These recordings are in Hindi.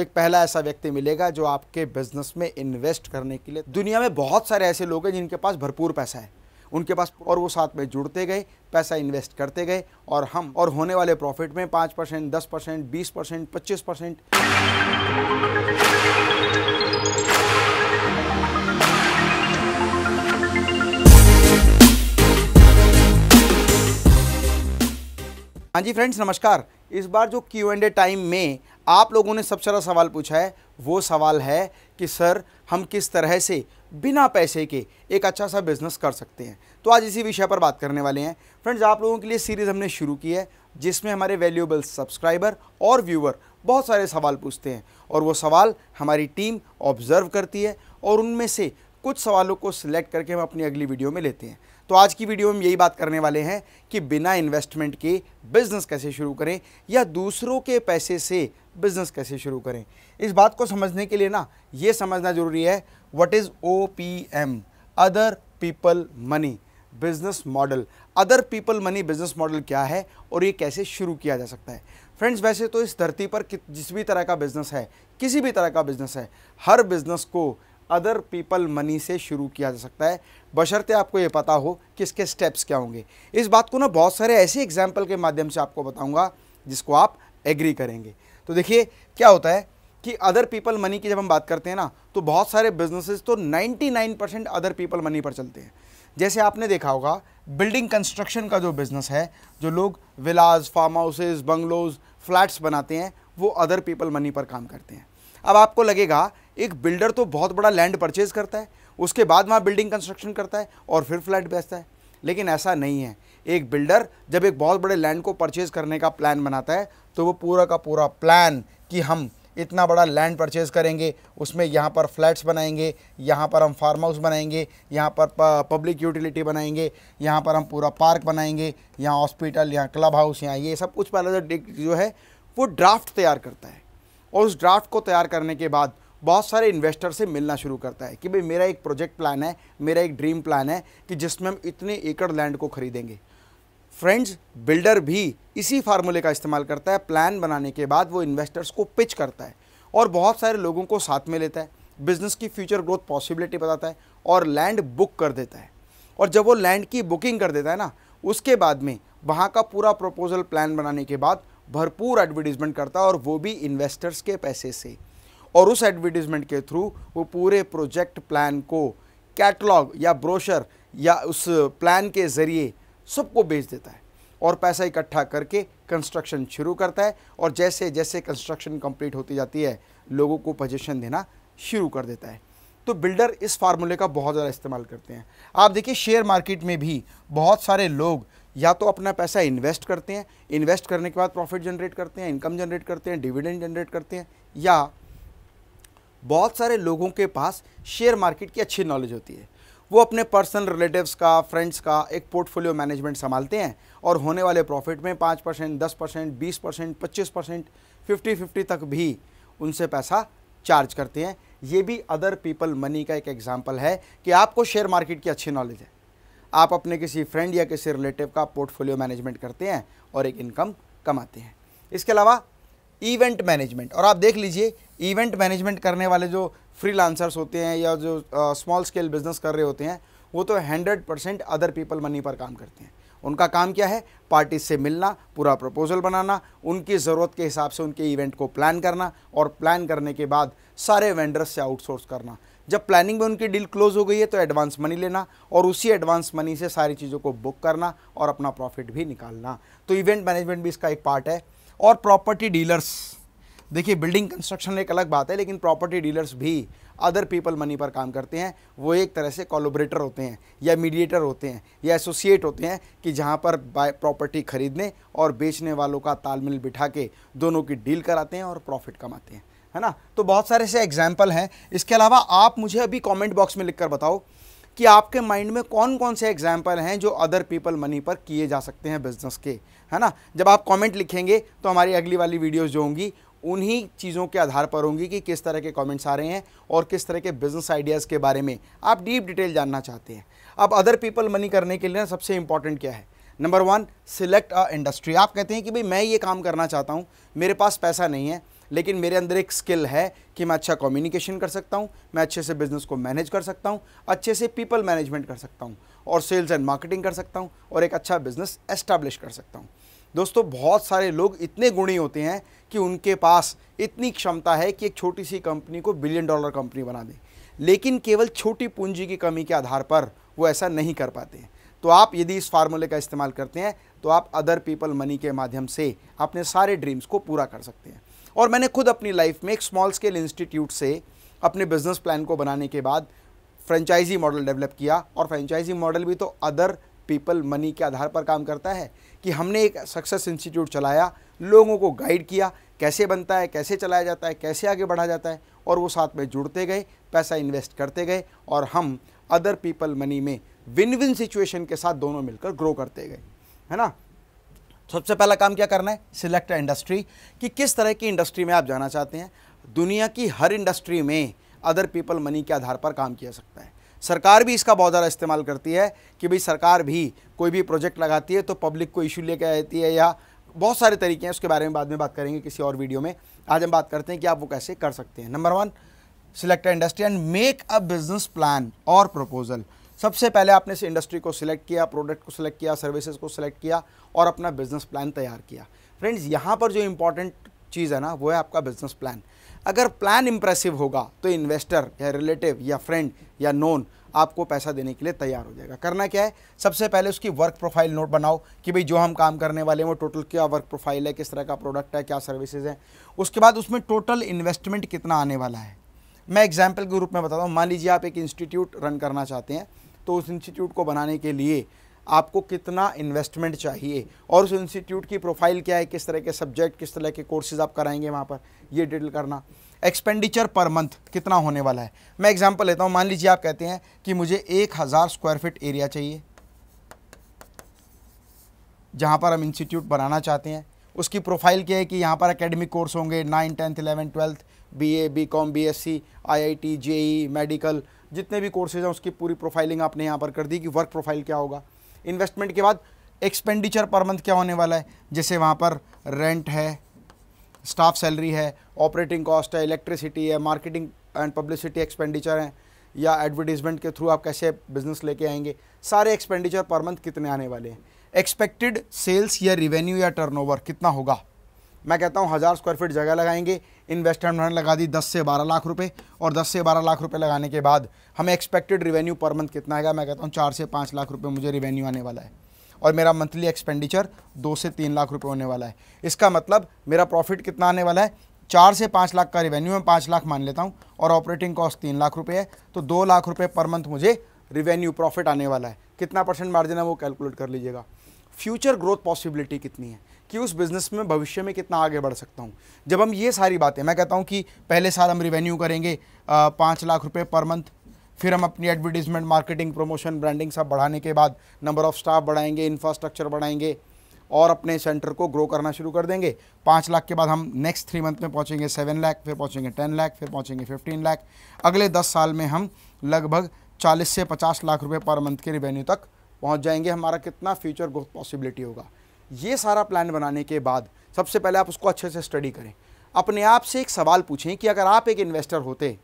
एक पहला ऐसा व्यक्ति मिलेगा जो आपके बिजनेस में इन्वेस्ट करने के लिए दुनिया में बहुत सारे ऐसे लोग हैं जिनके पास भरपूर पैसा है उनके पास और वो साथ में जुड़ते गए पैसा इन्वेस्ट करते गए और हम और होने वाले प्रॉफिट में पाँच परसेंट दस परसेंट बीस परसेंट पच्चीस परसेंट हाँ जी फ्रेंड्स नमस्कार इस बार जो क्यू एंड ए टाइम में आप लोगों ने सबसे ज़्यादा सवाल पूछा है वो सवाल है कि सर हम किस तरह से बिना पैसे के एक अच्छा सा बिज़नेस कर सकते हैं तो आज इसी विषय पर बात करने वाले हैं फ्रेंड्स आप लोगों के लिए सीरीज़ हमने शुरू की है जिसमें हमारे वैल्यूएबल सब्सक्राइबर और व्यूवर बहुत सारे सवाल पूछते हैं और वो सवाल हमारी टीम ऑब्ज़र्व करती है और उनमें से कुछ सवालों को सिलेक्ट करके हम अपनी अगली वीडियो में लेते हैं तो आज की वीडियो में यही बात करने वाले हैं कि बिना इन्वेस्टमेंट के बिज़नेस कैसे शुरू करें या दूसरों के पैसे से बिज़नेस कैसे शुरू करें इस बात को समझने के लिए ना ये समझना ज़रूरी है what is O P M other people money business model other people money business model क्या है और ये कैसे शुरू किया जा सकता है फ्रेंड्स वैसे तो इस धरती पर जिस भी तरह का बिजनेस है किसी भी तरह का बिजनेस है हर बिजनेस को अदर पीपल मनी से शुरू किया जा सकता है बशर्ते आपको ये पता हो कि इसके स्टेप्स क्या होंगे इस बात को ना बहुत सारे ऐसे एग्जाम्पल के माध्यम से आपको बताऊँगा जिसको आप एग्री करेंगे तो देखिए क्या होता है कि अदर पीपल मनी की जब हम बात करते हैं ना तो बहुत सारे बिजनेसेस तो 99 परसेंट अदर पीपल मनी पर चलते हैं जैसे आपने देखा होगा बिल्डिंग कंस्ट्रक्शन का जो बिज़नेस है जो लोग villas farm houses bungalows flats बनाते हैं वो अदर पीपल मनी पर काम करते हैं अब आपको लगेगा एक बिल्डर तो बहुत बड़ा लैंड परचेज करता है उसके बाद वहाँ बिल्डिंग कंस्ट्रक्शन करता है और फिर फ्लैट बेचता है लेकिन ऐसा नहीं है एक बिल्डर जब एक बहुत बड़े लैंड को परचेज करने का प्लान बनाता है तो वो पूरा का पूरा प्लान कि हम इतना बड़ा लैंड परचेज करेंगे उसमें यहाँ पर फ्लैट्स बनाएंगे यहाँ पर हम फार्म हाउस बनाएंगे यहाँ पर पब्लिक यूटिलिटी बनाएंगे यहाँ पर हम पूरा पार्क बनाएंगे यहाँ हॉस्पिटल यहाँ क्लब हाउस यहाँ ये सब कुछ पहले जो है वो ड्राफ्ट तैयार करता है और उस ड्राफ्ट को तैयार करने के बाद बहुत सारे इन्वेस्टर से मिलना शुरू करता है कि भाई मेरा एक प्रोजेक्ट प्लान है मेरा एक ड्रीम प्लान है कि जिसमें हम इतने एकड़ लैंड को खरीदेंगे फ्रेंड्स बिल्डर भी इसी फार्मूले का इस्तेमाल करता है प्लान बनाने के बाद वो इन्वेस्टर्स को पिच करता है और बहुत सारे लोगों को साथ में लेता है बिजनेस की फ्यूचर ग्रोथ पॉसिबिलिटी बताता है और लैंड बुक कर देता है और जब वो लैंड की बुकिंग कर देता है ना उसके बाद में वहाँ का पूरा प्रपोजल प्लान बनाने के बाद भरपूर एडवर्टीज़मेंट करता है और वो भी इन्वेस्टर्स के पैसे से और उस एडवर्टीज़मेंट के थ्रू वो पूरे प्रोजेक्ट प्लान को कैटलॉग या ब्रोशर या उस प्लान के ज़रिए सबको बेच देता है और पैसा इकट्ठा करके कंस्ट्रक्शन शुरू करता है और जैसे जैसे कंस्ट्रक्शन कंप्लीट होती जाती है लोगों को पोजीशन देना शुरू कर देता है तो बिल्डर इस फार्मूले का बहुत ज़्यादा इस्तेमाल करते हैं आप देखिए शेयर मार्केट में भी बहुत सारे लोग या तो अपना पैसा इन्वेस्ट करते हैं इन्वेस्ट करने के बाद प्रॉफिट जनरेट करते हैं इनकम जनरेट करते हैं डिविडेंड जनरेट करते हैं या बहुत सारे लोगों के पास शेयर मार्केट की अच्छी नॉलेज होती है वो अपने पर्सनल रिलेटिव्स का फ्रेंड्स का एक पोर्टफोलियो मैनेजमेंट संभालते हैं और होने वाले प्रॉफिट में पाँच परसेंट दस परसेंट बीस परसेंट पच्चीस परसेंट फिफ्टी फिफ्टी तक भी उनसे पैसा चार्ज करते हैं ये भी अदर पीपल मनी का एक एग्जाम्पल है कि आपको शेयर मार्केट की अच्छी नॉलेज है आप अपने किसी फ्रेंड या किसी रिलेटिव का पोर्टफोलियो मैनेजमेंट करते हैं और एक इनकम कमाते हैं इसके अलावा इवेंट मैनेजमेंट और आप देख लीजिए इवेंट मैनेजमेंट करने वाले जो फ्रीलांसर्स होते हैं या जो स्मॉल स्केल बिजनेस कर रहे होते हैं वो तो hundred percent other people money पर काम करते हैं उनका काम क्या है पार्टी से मिलना पूरा प्रपोजल बनाना उनकी ज़रूरत के हिसाब से उनके इवेंट को प्लान करना और प्लान करने के बाद सारे वेंडर्स से आउटसोर्स करना जब प्लानिंग में उनकी डील क्लोज हो गई है तो एडवांस मनी लेना और उसी एडवांस मनी से सारी चीज़ों को बुक करना और अपना प्रॉफिट भी निकालना तो इवेंट मैनेजमेंट भी इसका एक पार्ट है और प्रॉपर्टी डीलर्स देखिए बिल्डिंग कंस्ट्रक्शन एक अलग बात है लेकिन प्रॉपर्टी डीलर्स भी अदर पीपल मनी पर काम करते हैं वो एक तरह से कोलोबरेटर होते हैं या मीडिएटर होते हैं या एसोसिएट होते हैं कि जहाँ पर प्रॉपर्टी खरीदने और बेचने वालों का तालमेल बिठा के दोनों की डील कराते हैं और प्रॉफिट कमाते हैं है ना तो बहुत सारे ऐसे एग्जाम्पल हैं इसके अलावा आप मुझे अभी कमेंट बॉक्स में लिखकर बताओ कि आपके माइंड में कौन कौन से एग्जाम्पल हैं जो अदर पीपल मनी पर किए जा सकते हैं बिजनेस के है ना जब आप कमेंट लिखेंगे तो हमारी अगली वाली वीडियोस जो होंगी उन्हीं चीज़ों के आधार पर होंगी कि किस तरह के कमेंट्स आ रहे हैं और किस तरह के बिजनेस आइडियाज़ के बारे में आप डीप डिटेल जानना चाहते हैं अब अदर पीपल मनी करने के लिए सबसे इंपॉर्टेंट क्या है number one select a industry आप कहते हैं कि भाई मैं ये काम करना चाहता हूँ मेरे पास पैसा नहीं है लेकिन मेरे अंदर एक स्किल है कि मैं अच्छा कम्युनिकेशन कर सकता हूँ मैं अच्छे से बिज़नेस को मैनेज कर सकता हूँ अच्छे से पीपल मैनेजमेंट कर सकता हूँ और सेल्स एंड मार्केटिंग कर सकता हूँ और एक अच्छा बिज़नेस एस्टैब्लिश कर सकता हूँ दोस्तों बहुत सारे लोग इतने गुणी होते हैं कि उनके पास इतनी क्षमता है कि एक छोटी सी कंपनी को बिलियन डॉलर कंपनी बना दें लेकिन केवल छोटी पूंजी की कमी के आधार पर वो ऐसा नहीं कर पाते हैं तो आप यदि इस फार्मूले का इस्तेमाल करते हैं तो आप अदर पीपल मनी के माध्यम से अपने सारे ड्रीम्स को पूरा कर सकते हैं और मैंने खुद अपनी लाइफ में एक स्मॉल स्केल इंस्टीट्यूट से अपने बिजनेस प्लान को बनाने के बाद फ्रेंचाइजी मॉडल डेवलप किया और फ्रेंचाइजी मॉडल भी तो अदर पीपल मनी के आधार पर काम करता है कि हमने एक सक्सेस इंस्टीट्यूट चलाया लोगों को गाइड किया कैसे बनता है कैसे चलाया जाता है कैसे आगे बढ़ा जाता है और वो साथ में जुड़ते गए पैसा इन्वेस्ट करते गए और हम अदर पीपल मनी में विन विन सिचुएशन के साथ दोनों मिलकर ग्रो करते गए है ना सबसे पहला काम क्या करना है सिलेक्ट इंडस्ट्री कि किस तरह की इंडस्ट्री में आप जाना चाहते हैं दुनिया की हर इंडस्ट्री में अदर पीपल मनी के आधार पर काम किया सकता है सरकार भी इसका बहुत ज़्यादा इस्तेमाल करती है कि भाई सरकार भी कोई भी प्रोजेक्ट लगाती है तो पब्लिक को इशू लेके आती है या बहुत सारे तरीके हैं उसके बारे में बाद में बात करेंगे किसी और वीडियो में आज हम बात करते हैं कि आप वो कैसे कर सकते हैं number one select industry and make a business plan और प्रपोजल सबसे पहले आपने इस इंडस्ट्री को सिलेक्ट किया प्रोडक्ट को सिलेक्ट किया सर्विसेज को सिलेक्ट किया और अपना बिजनेस प्लान तैयार किया फ्रेंड्स यहाँ पर जो इंपॉर्टेंट चीज़ है ना वो है आपका बिजनेस प्लान अगर प्लान इंप्रेसिव होगा तो इन्वेस्टर या रिलेटिव या फ्रेंड या नोन आपको पैसा देने के लिए तैयार हो जाएगा करना क्या है सबसे पहले उसकी वर्क प्रोफाइल नोट बनाओ कि भाई जो हम काम करने वाले हैं वो टोटल क्या वर्क प्रोफाइल है किस तरह का प्रोडक्ट है क्या सर्विसेज है उसके बाद उसमें टोटल इन्वेस्टमेंट कितना आने वाला है मैं एग्जाम्पल के रूप में बताता हूँ मान लीजिए आप एक इंस्टीट्यूट रन करना चाहते हैं तो उस इंस्टीट्यूट को बनाने के लिए आपको कितना इन्वेस्टमेंट चाहिए और उस इंस्टीट्यूट की प्रोफाइल क्या है किस तरह के सब्जेक्ट किस तरह के कोर्सेज आप कराएंगे वहाँ पर ये डिटेल करना एक्सपेंडिचर पर मंथ कितना होने वाला है मैं एग्जांपल लेता हूँ मान लीजिए आप कहते हैं कि मुझे एक हज़ार स्क्वायर फिट एरिया चाहिए जहाँ पर हम इंस्टीट्यूट बनाना चाहते हैं उसकी प्रोफाइल क्या है कि यहाँ पर अकेडमिक कोर्स होंगे nine tenth eleven twelfth B A B com B S C I I T J E medical जितने भी कोर्सेज हैं उसकी पूरी प्रोफाइलिंग आपने यहाँ पर कर दी कि वर्क प्रोफाइल क्या होगा इन्वेस्टमेंट के बाद एक्सपेंडिचर पर मंथ क्या होने वाला है जैसे वहाँ पर रेंट है स्टाफ सैलरी है ऑपरेटिंग कॉस्ट है इलेक्ट्रिसिटी है मार्केटिंग एंड पब्लिसिटी एक्सपेंडिचर हैं या एडवर्टीजमेंट के थ्रू आप कैसे बिजनेस लेके आएंगे सारे एक्सपेंडिचर पर मंथ कितने आने वाले हैं एक्सपेक्टेड सेल्स या रिवेन्यू या टर्नओवर कितना होगा मैं कहता हूँ हज़ार स्क्वायर फीट जगह लगाएंगे इन्वेस्टमेंट हमने लगा दी 10 से 12 लाख रुपए और 10 से 12 लाख रुपए लगाने के बाद हमें एक्सपेक्टेड रिवेन्यू पर मंथ कितना आएगा मैं कहता हूँ चार से पाँच लाख रुपये मुझे रिवेन्यू आने वाला है और मेरा मंथली एक्सपेंडिचर दो से तीन लाख रुपये होने वाला है इसका मतलब मेरा प्रॉफिट कितना आने वाला है चार से पाँच लाख का रेवेन्यू मैं पाँच लाख मान लेता हूँ और ऑपरेटिंग कॉस्ट तीन लाख रुपये है तो दो लाख रुपये पर मंथ मुझे रिवेन्यू प्रॉफिट आने वाला है कितना परसेंट मार्जिन है वो कैलकुलेट कर लीजिएगा फ्यूचर ग्रोथ पॉसिबिलिटी कितनी है कि उस बिज़नेस में भविष्य में कितना आगे बढ़ सकता हूँ जब हम ये सारी बातें मैं कहता हूँ कि पहले साल हम रिवेन्यू करेंगे पाँच लाख रुपये पर मंथ फिर हम अपनी एडवर्टीजमेंट मार्केटिंग प्रमोशन ब्रांडिंग सब बढ़ाने के बाद नंबर ऑफ़ स्टाफ बढ़ाएंगे इंफ्रास्ट्रक्चर बढ़ाएंगे और अपने सेंटर को ग्रो करना शुरू कर देंगे पाँच लाख के बाद हम नेक्स्ट थ्री मंथ में पहुँचेंगे सेवन लाख फिर पहुँचेंगे टेन लाख फिर पहुँचेंगे फिफ्टीन लाख अगले दस साल में हम लगभग चालीस से पचास लाख रुपये पर मंथ के रिवेन्यू तक पहुँच जाएंगे हमारा कितना फ्यूचर ग्रोथ पॉसिबिलिटी होगा ये सारा प्लान बनाने के बाद सबसे पहले आप उसको अच्छे से स्टडी करें अपने आप से एक सवाल पूछें कि अगर आप एक इन्वेस्टर होते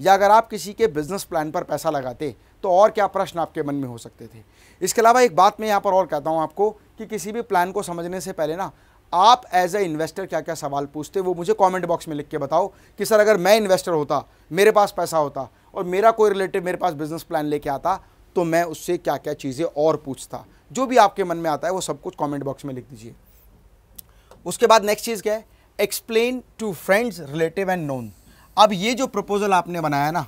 या अगर आप किसी के बिज़नेस प्लान पर पैसा लगाते तो और क्या प्रश्न आपके मन में हो सकते थे इसके अलावा एक बात मैं यहाँ पर और कहता हूँ आपको कि किसी भी प्लान को समझने से पहले ना आप एज ए इन्वेस्टर क्या क्या सवाल पूछते वो मुझे कमेंट बॉक्स में लिख के बताओ कि सर अगर मैं इन्वेस्टर होता मेरे पास पैसा होता और मेरा कोई रिलेटिव मेरे पास बिजनेस प्लान लेके आता तो मैं उससे क्या क्या चीज़ें और पूछता जो भी आपके मन में आता है वो सब कुछ कॉमेंट बॉक्स में लिख दीजिए उसके बाद नेक्स्ट चीज़ क्या है explain to friends relative and known अब ये जो प्रपोजल आपने बनाया ना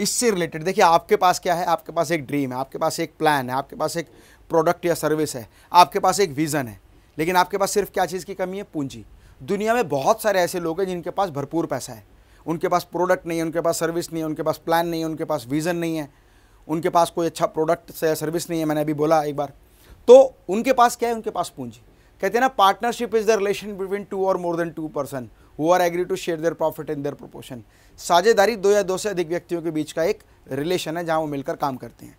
इससे रिलेटेड देखिए आपके पास क्या है आपके पास एक ड्रीम है आपके पास एक प्लान है आपके पास एक प्रोडक्ट या सर्विस है आपके पास एक विज़न है लेकिन आपके पास सिर्फ क्या चीज़ की कमी है पूंजी दुनिया में बहुत सारे ऐसे लोग हैं जिनके पास भरपूर पैसा है उनके पास प्रोडक्ट नहीं है उनके पास सर्विस नहीं है उनके पास प्लान नहीं है उनके पास विज़न नहीं है उनके पास कोई अच्छा प्रोडक्ट या सर्विस नहीं है मैंने अभी बोला एक बार तो उनके पास क्या है उनके पास पूंजी कहते हैं ना partnership is the relation between two or more than two person who are agree to share their profit in their proportion साझेदारी दो या दो से अधिक व्यक्तियों के बीच का एक रिलेशन है जहाँ वो मिलकर काम करते हैं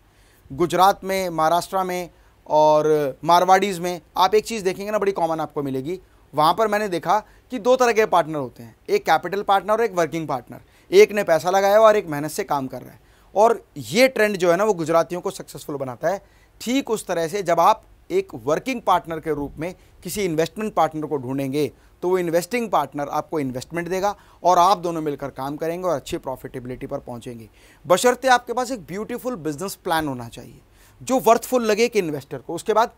गुजरात में महाराष्ट्र में और मारवाड़ीज़ में आप एक चीज़ देखेंगे ना बड़ी कॉमन आपको मिलेगी वहाँ पर मैंने देखा कि दो तरह के पार्टनर होते हैं एक कैपिटल पार्टनर और एक वर्किंग पार्टनर एक ने पैसा लगाया और एक मेहनत से काम कर रहा है और ये ट्रेंड जो है ना वो गुजरातियों को सक्सेसफुल बनाता है ठीक उस तरह से जब आप एक वर्किंग पार्टनर के रूप में किसी इन्वेस्टमेंट पार्टनर को ढूंढेंगे तो वो इन्वेस्टिंग पार्टनर आपको इन्वेस्टमेंट देगा और आप दोनों मिलकर काम करेंगे और अच्छी प्रॉफिटेबिलिटी पर पहुंचेंगे बशर्ते आपके पास एक ब्यूटीफुल बिजनेस प्लान होना चाहिए जो वर्थफुल लगे कि इन्वेस्टर को उसके बाद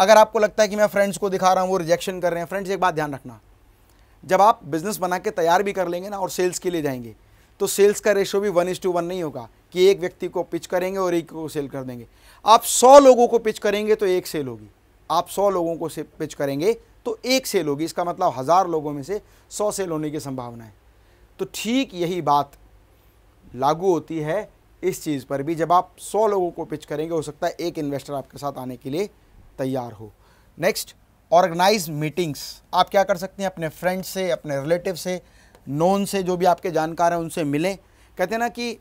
अगर आपको लगता है कि मैं फ्रेंड्स को दिखा रहा हूँ वो रिजेक्शन कर रहे हैं फ्रेंड्स एक बात ध्यान रखना जब आप बिजनेस बना के तैयार भी कर लेंगे ना और सेल्स के लिए जाएंगे तो सेल्स का रेशो भी वन इज टू वन नहीं होगा कि एक व्यक्ति को पिच करेंगे और एक को सेल कर देंगे आप सौ लोगों को पिच करेंगे तो एक सेल होगी आप सौ लोगों को से पिच करेंगे तो एक सेल होगी इसका मतलब हज़ार लोगों में से सौ सेल होने की संभावना है तो ठीक यही बात लागू होती है इस चीज़ पर भी जब आप सौ लोगों को पिच करेंगे हो सकता है एक इन्वेस्टर आपके साथ आने के लिए तैयार हो नेक्स्ट ऑर्गेनाइज मीटिंग्स आप क्या कर सकते हैं अपने फ्रेंड से अपने रिलेटिव से नोन से जो भी आपके जानकार हैं उनसे मिलें कहते हैं ना कि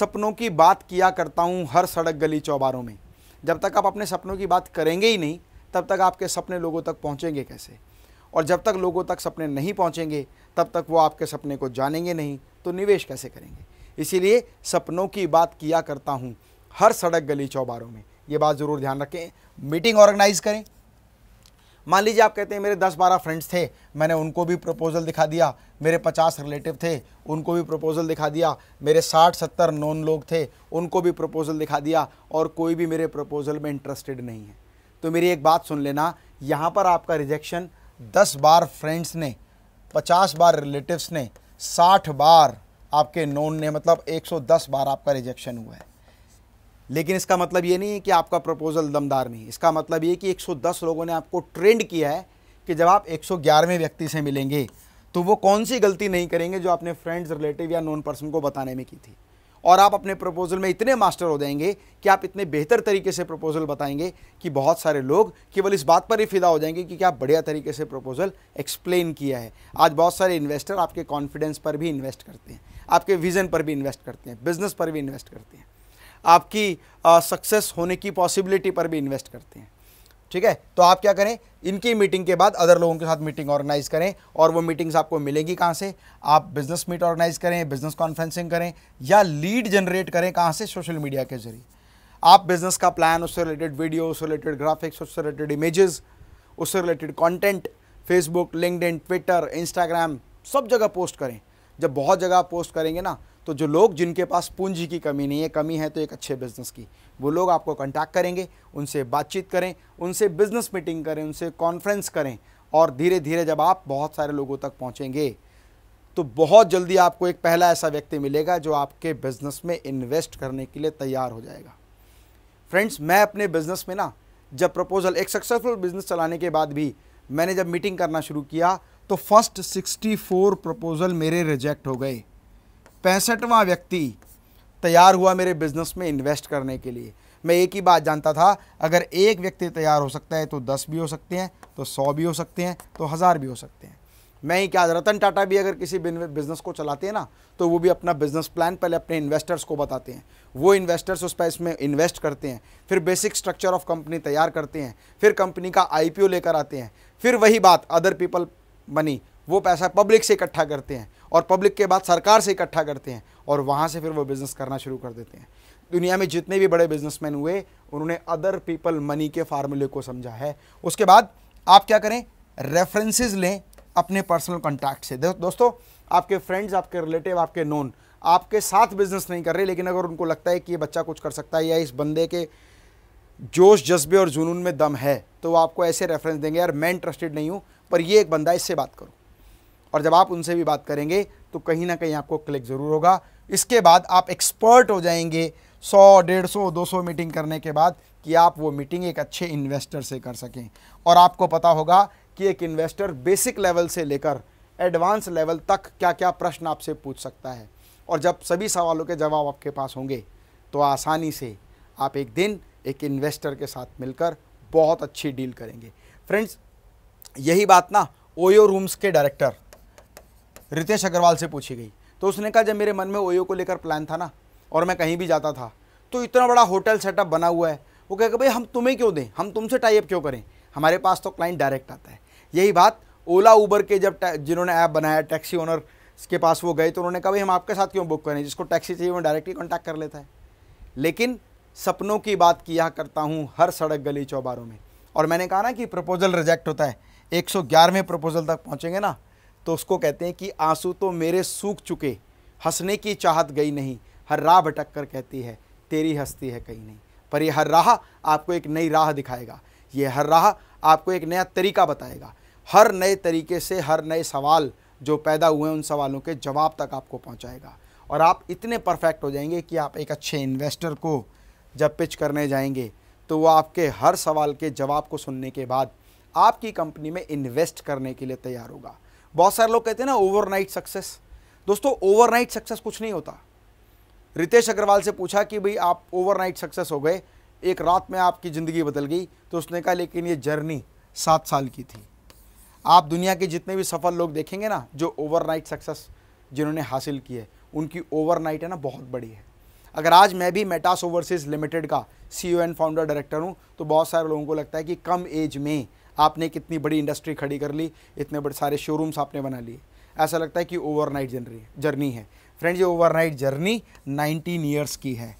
सपनों की बात किया करता हूँ हर सड़क गली चौबारों में जब तक आप अपने सपनों की बात करेंगे ही नहीं तब तक आपके सपने लोगों तक पहुँचेंगे कैसे और जब तक लोगों तक सपने नहीं पहुँचेंगे तब तक वो आपके सपने को जानेंगे नहीं तो निवेश कैसे करेंगे इसीलिए सपनों की बात किया करता हूँ हर सड़क गली चौबारों में ये बात ज़रूर ध्यान रखें मीटिंग ऑर्गेनाइज़ करें मान लीजिए आप कहते हैं मेरे दस बारह फ्रेंड्स थे मैंने उनको भी प्रपोजल दिखा दिया मेरे पचास रिलेटिव थे उनको भी प्रपोजल दिखा दिया मेरे साठ सत्तर नॉन लोग थे उनको भी प्रपोजल दिखा दिया और कोई भी मेरे प्रपोजल में इंटरेस्टेड नहीं है तो मेरी एक बात सुन लेना यहाँ पर आपका रिजेक्शन दस बार फ्रेंड्स ने पचास बार रिलेटिव्स ने साठ बार आपके नॉन ने मतलब 110 बार आपका रिजेक्शन हुआ है लेकिन इसका मतलब ये नहीं है कि आपका प्रपोज़ल दमदार नहीं इसका मतलब ये कि 110 लोगों ने आपको ट्रेंड किया है कि जब आप 111वें व्यक्ति से मिलेंगे तो वो कौन सी गलती नहीं करेंगे जो आपने फ्रेंड्स रिलेटिव या नॉन पर्सन को बताने में की थी और आप अपने प्रपोज़ल में इतने मास्टर हो जाएंगे कि आप इतने बेहतर तरीके से प्रपोज़ल बताएंगे कि बहुत सारे लोग केवल इस बात पर ही फिदा हो जाएंगे कि क्या बढ़िया तरीके से प्रपोज़ल एक्सप्लेन किया है आज बहुत सारे इन्वेस्टर आपके कॉन्फिडेंस पर भी इन्वेस्ट करते हैं आपके विज़न पर भी इन्वेस्ट करते हैं बिजनेस पर भी इन्वेस्ट करते हैं आपकी सक्सेस होने की पॉसिबिलिटी पर भी इन्वेस्ट करते हैं ठीक है तो आप क्या करें इनकी मीटिंग के बाद अदर लोगों के साथ मीटिंग ऑर्गेनाइज करें और वो मीटिंग्स आपको मिलेंगी कहाँ से आप बिजनेस मीट ऑर्गेनाइज करें बिजनेस कॉन्फ्रेंसिंग करें या लीड जनरेट करें कहाँ से सोशल मीडिया के जरिए आप बिजनेस का प्लान उससे रिलेटेड वीडियो उससे रिलेटेड ग्राफिक्स उससे रिलेटेड इमेजेस उससे related content Facebook LinkedIn Twitter Instagram सब जगह पोस्ट करें जब बहुत जगह आप पोस्ट करेंगे ना तो जो लोग जिनके पास पूंजी की कमी नहीं है कमी है तो एक अच्छे बिज़नेस की वो लोग आपको कांटेक्ट करेंगे उनसे बातचीत करें उनसे बिज़नेस मीटिंग करें उनसे कॉन्फ्रेंस करें और धीरे धीरे जब आप बहुत सारे लोगों तक पहुँचेंगे तो बहुत जल्दी आपको एक पहला ऐसा व्यक्ति मिलेगा जो आपके बिज़नेस में इन्वेस्ट करने के लिए तैयार हो जाएगा फ्रेंड्स मैं अपने बिज़नेस में ना जब प्रपोज़ल एक सक्सेसफुल बिज़नेस चलाने के बाद भी मैंने जब मीटिंग करना शुरू किया तो फर्स्ट 64 प्रपोज़ल मेरे रिजेक्ट हो गए पैंसठवां व्यक्ति तैयार हुआ मेरे बिजनेस में इन्वेस्ट करने के लिए मैं एक ही बात जानता था अगर एक व्यक्ति तैयार हो सकता है तो दस भी हो सकते हैं तो सौ भी हो सकते हैं तो हज़ार भी हो सकते हैं मैं ही क्या रतन टाटा भी अगर किसी बिजनेस को चलाते हैं ना तो वो भी अपना बिजनेस प्लान पहले अपने इन्वेस्टर्स को बताते हैं वो इन्वेस्टर्स उस पर इसमें इन्वेस्ट करते हैं फिर बेसिक स्ट्रक्चर ऑफ कंपनी तैयार करते हैं फिर कंपनी का आई लेकर आते हैं फिर वही बात अदर पीपल मनी वो पैसा पब्लिक से इकट्ठा करते हैं और पब्लिक के बाद सरकार से इकट्ठा करते हैं और वहाँ से फिर वो बिज़नेस करना शुरू कर देते हैं दुनिया में जितने भी बड़े बिजनेसमैन हुए उन्होंने अदर पीपल मनी के फार्मूले को समझा है उसके बाद आप क्या करें रेफरेंसेस लें अपने पर्सनल कॉन्टैक्ट से दो, दोस्तों आपके फ्रेंड्स आपके रिलेटिव आपके नोन आपके साथ बिजनेस नहीं कर रहे लेकिन अगर उनको लगता है कि ये बच्चा कुछ कर सकता है या इस बंदे के जोश जज्बे और जुनून में दम है तो वो आपको ऐसे रेफरेंस देंगे यार मैं इंटरेस्टेड नहीं हूँ पर ये एक बंदा इससे बात करूँ और जब आप उनसे भी बात करेंगे तो कहीं ना कहीं आपको क्लिक ज़रूर होगा इसके बाद आप एक्सपर्ट हो जाएंगे 100, दो सौ मीटिंग करने के बाद कि आप वो मीटिंग एक अच्छे इन्वेस्टर से कर सकें और आपको पता होगा कि एक इन्वेस्टर बेसिक लेवल से लेकर एडवांस लेवल तक क्या क्या प्रश्न आपसे पूछ सकता है और जब सभी सवालों के जवाब आपके पास होंगे तो आसानी से आप एक दिन एक इन्वेस्टर के साथ मिलकर बहुत अच्छी डील करेंगे फ्रेंड्स यही बात ना ओयो रूम्स के डायरेक्टर रितेश अग्रवाल से पूछी गई तो उसने कहा जब मेरे मन में ओयो को लेकर प्लान था ना और मैं कहीं भी जाता था तो इतना बड़ा होटल सेटअप बना हुआ है वो कह भाई हम तुम्हें क्यों दें हम तुमसे टाइप क्यों करें हमारे पास तो क्लाइंट डायरेक्ट आता है यही बात ओला उबर के जब जिन्होंने ऐप बनाया टैक्सी ओनर के पास वो गए तो उन्होंने कहा भाई हम आपके साथ क्यों बुक करें जिसको टैक्सी चाहिए वो डायरेक्टली कॉन्टैक्ट कर लेता है लेकिन सपनों की बात किया करता हूँ हर सड़क गली चौबारों में और मैंने कहा ना कि प्रपोजल रिजेक्ट होता है ग्यारहवें प्रपोजल तक पहुँचेंगे ना तो उसको कहते हैं कि आंसू तो मेरे सूख चुके हंसने की चाहत गई नहीं हर राह भटक कर कहती है तेरी हस्ती है कहीं नहीं पर यह हर राह आपको एक नई राह दिखाएगा ये हर राह आपको एक नया तरीका बताएगा हर नए तरीके से हर नए सवाल जो पैदा हुए हैं उन सवालों के जवाब तक आपको पहुंचाएगा और आप इतने परफेक्ट हो जाएंगे कि आप एक अच्छे इन्वेस्टर को जब पिच करने जाएंगे तो वो आपके हर सवाल के जवाब को सुनने के बाद आपकी कंपनी में इन्वेस्ट करने के लिए तैयार होगा बहुत सारे लोग कहते हैं ना ओवरनाइट सक्सेस दोस्तों ओवरनाइट सक्सेस कुछ नहीं होता रितेश अग्रवाल से पूछा कि भाई आप ओवरनाइट सक्सेस हो गए एक रात में आपकी ज़िंदगी बदल गई तो उसने कहा लेकिन ये जर्नी सात साल की थी आप दुनिया के जितने भी सफल लोग देखेंगे ना जो ओवरनाइट सक्सेस जिन्होंने हासिल की है उनकी ओवरनाइट है ना बहुत बड़ी है अगर आज मैं भी मेटास ओवरसीज लिमिटेड का सी एंड फाउंडर डायरेक्टर हूँ तो बहुत सारे लोगों को लगता है कि कम एज में आपने एक कितनी बड़ी इंडस्ट्री खड़ी कर ली इतने बड़े सारे शोरूम्स आपने बना लिए ऐसा लगता है कि ओवरनाइट जर्नी जर्नी है फ्रेंड ये ओवरनाइट जर्नी 19 ईयर्स की है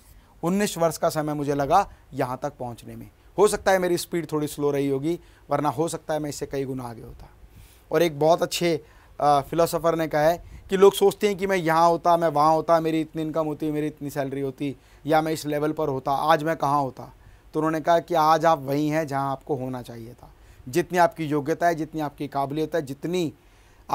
19 वर्ष का समय मुझे लगा यहाँ तक पहुँचने में हो सकता है मेरी स्पीड थोड़ी स्लो रही होगी वरना हो सकता है मैं इससे कई गुना आगे होता और एक बहुत अच्छे फ़िलोसोफ़र ने कहा है कि लोग सोचते हैं कि मैं यहाँ होता मैं वहाँ होता मेरी इतनी इनकम होती मेरी इतनी सैलरी होती या मैं इस लेवल पर होता आज मैं कहाँ होता तो उन्होंने कहा कि आज आप वहीं हैं जहाँ आपको होना चाहिए था जितनी आपकी योग्यता है जितनी आपकी काबिलियत है जितनी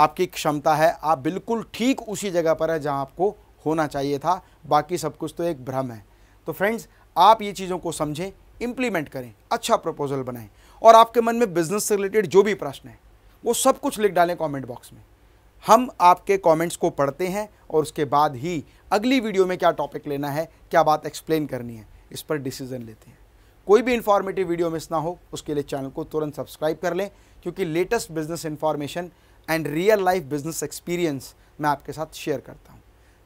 आपकी क्षमता है आप बिल्कुल ठीक उसी जगह पर है जहाँ आपको होना चाहिए था बाकी सब कुछ तो एक भ्रम है तो फ्रेंड्स आप ये चीज़ों को समझें इम्प्लीमेंट करें अच्छा प्रपोजल बनाएं और आपके मन में बिजनेस से रिलेटेड जो भी प्रश्न है वो सब कुछ लिख डालें कमेंट बॉक्स में हम आपके कमेंट्स को पढ़ते हैं और उसके बाद ही अगली वीडियो में क्या टॉपिक लेना है क्या बात एक्सप्लेन करनी है इस पर डिसीजन लेते हैं कोई भी इन्फॉर्मेटिव वीडियो मिस ना हो उसके लिए चैनल को तुरंत सब्सक्राइब कर लें क्योंकि latest business information and real life business experience मैं आपके साथ शेयर करता हूँ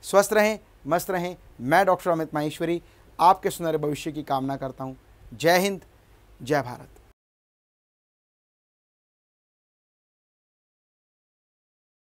स्वस्थ रहें मस्त रहें मैं डॉक्टर अमित माहेश्वरी आपके सुनहरे भविष्य की कामना करता हूँ जय हिंद जय भारत